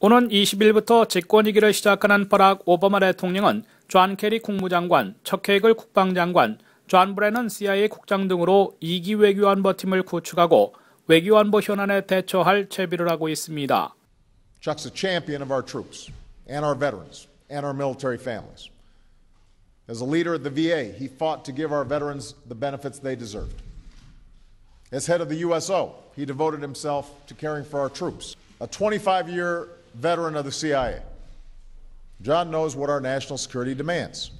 오는 20일부터 집권이기를 시작하는 버락 오바마 대통령은 존 케리 국무장관, 척케이글 국방장관, 존 브레넌 CIA 국장 등으로 2기 외교안보팀을 구축하고 외교안보 현안에 대처할 채비를 하고 있습니다. Chuck's a champion of our troops and our veterans and our military families. As a leader at the VA, he fought to give our veterans the benefits they deserved. As head of the USO, he devoted himself to caring for our troops. A 25 year veteran of the CIA. John knows what our national security demands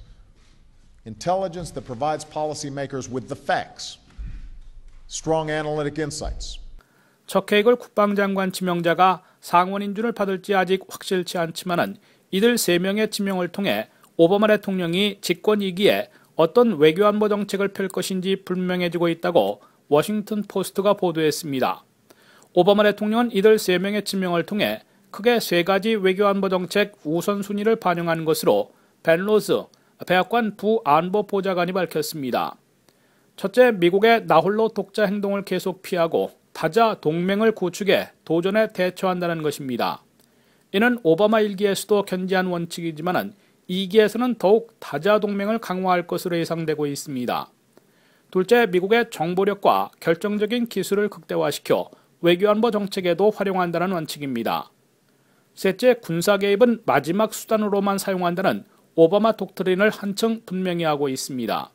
intelligence that provides policymakers with the facts, strong analytic insights. 척케이걸 국방장관 지명자가 상원 인준을 받을지 아직 확실치 않지만은 이들 세 명의 지명을 통해 오바마 대통령이 집권 이기에 어떤 외교안보 정책을 펼 것인지 불명해지고 있다고 워싱턴 포스트가 보도했습니다. 오바마 대통령은 이들 세 명의 지명을 통해 크게 세 가지 외교 안보 정책 우선순위를 반영한 것으로 벤로스 백악관 부안보보좌관이 밝혔습니다. 첫째, 미국의 나홀로 독자 행동을 계속 피하고 타자 동맹을 구축해 도전에 대처한다는 것입니다. 이는 오바마 1기에서도 견제한 원칙이지만 2기에서는 더욱 타자 동맹을 강화할 것으로 예상되고 있습니다. 둘째, 미국의 정보력과 결정적인 기술을 극대화시켜 외교안보 정책에도 활용한다는 원칙입니다. 셋째, 군사 개입은 마지막 수단으로만 사용한다는 오바마 독트린을 한층 분명히 하고 있습니다.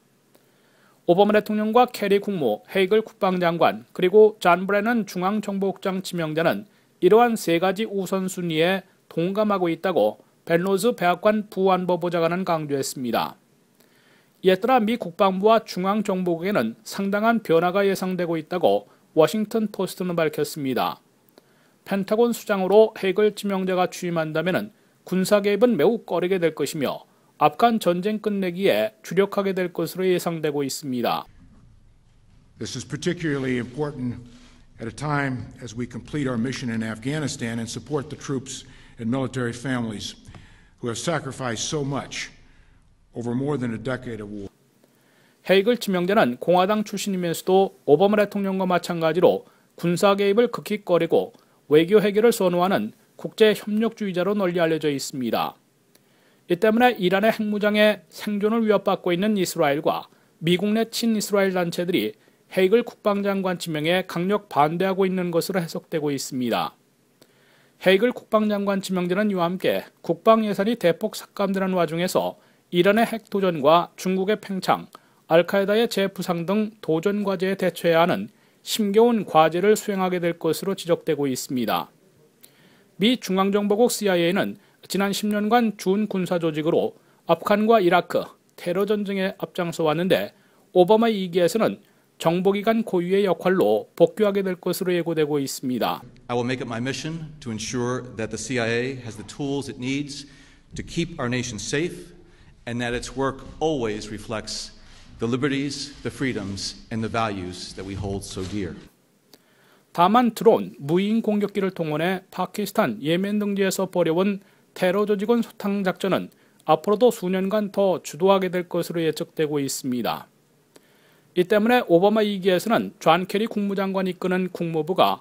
오바마 대통령과 캐리 국무, 헤이글 국방장관, 그리고 잔 브레는 중앙정보국장 지명자는 이러한 세 가지 우선순위에 동감하고 있다고 벨로즈 백악관 부안보보좌관은 강조했습니다. 이에 따라 미 국방부와 중앙정보국에는 상당한 변화가 예상되고 있다고 워싱턴 포스트는 밝혔습니다. 펜타곤 수장으로 핵을 지명자가 취임한다면 군사 개입은 매우 꺼리게 될 것이며 아프간 전쟁 끝내기에 주력하게 될 것으로 예상되고 있습니다. This is particularly important at a time as we complete our mission in Afghanistan and support the troops and military families who have sacrificed so much over more than a decade of war. 헤이글 지명자는 공화당 출신이면서도 오바마 대통령과 마찬가지로 군사 개입을 극히 꺼리고 외교 해결을 선호하는 국제 협력주의자로 널리 알려져 있습니다. 이 때문에 이란의 핵무장에 생존을 위협받고 있는 이스라엘과 미국 내 친이스라엘 단체들이 헤이글 국방장관 지명에 강력 반대하고 있는 것으로 해석되고 있습니다. 헤이글 국방장관 지명되는 이와 함께 국방 예산이 대폭 삭감되는 와중에서 이란의 핵 도전과 중국의 팽창, 알카에다의 재부상 등 도전 과제에 대처해야 하는 심겨운 과제를 수행하게 될 것으로 지적되고 있습니다. 미 중앙정보국 CIA는 지난 10년간 준 군사 조직으로 아프간과 이라크 테러 전쟁에 앞장서 왔는데 오바마 2기에서는 정보기관 고유의 역할로 복귀하게 될 것으로 예고되고 있습니다. I will make it my mission to ensure that the CIA has the tools it needs to keep our nation safe and that its work always reflects the liberties, the freedoms, and the values that we hold so dear. 다만 드론, 무인 공격기를 동원해 파키스탄, 예멘 등지에서 벌여온 테러 조직원 소탕 작전은 앞으로도 수년간 더 주도하게 될 것으로 예측되고 있습니다. 이 때문에 오바마 2기에서는 존케리 국무장관이 이끄는 국무부가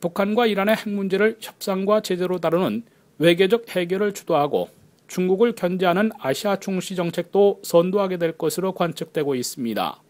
북한과 이란의 핵 문제를 협상과 제재로 다루는 외교적 해결을 주도하고 중국을 견제하는 아시아 중시 정책도 선도하게 될 것으로 관측되고 있습니다.